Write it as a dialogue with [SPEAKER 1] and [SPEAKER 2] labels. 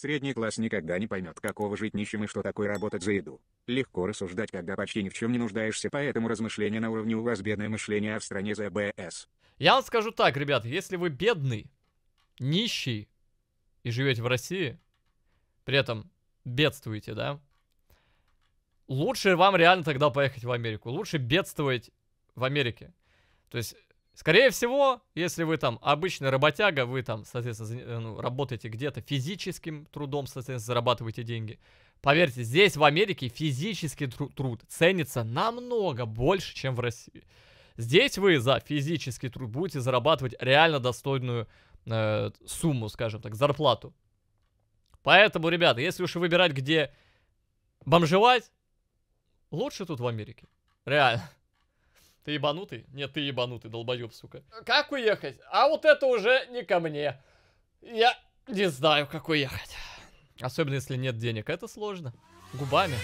[SPEAKER 1] Средний класс никогда не поймет, какого жить нищим и что такое работать за еду. Легко рассуждать, когда почти ни в чем не нуждаешься, поэтому размышления на уровне у вас бедное мышление, а в стране ЗБС.
[SPEAKER 2] Я вам скажу так, ребят, если вы бедный, нищий и живете в России, при этом бедствуете, да, лучше вам реально тогда поехать в Америку. Лучше бедствовать в Америке. То есть Скорее всего, если вы там обычный работяга, вы там, соответственно, э, ну, работаете где-то физическим трудом, соответственно, зарабатываете деньги. Поверьте, здесь в Америке физический тру труд ценится намного больше, чем в России. Здесь вы за физический труд будете зарабатывать реально достойную э, сумму, скажем так, зарплату. Поэтому, ребята, если уж выбирать, где бомжевать, лучше тут в Америке. Реально. Ты ебанутый? Нет, ты ебанутый, долбоеб, сука.
[SPEAKER 3] Как уехать? А вот это уже не ко мне. Я
[SPEAKER 2] не знаю, как уехать. Особенно, если нет денег. Это сложно. Губами.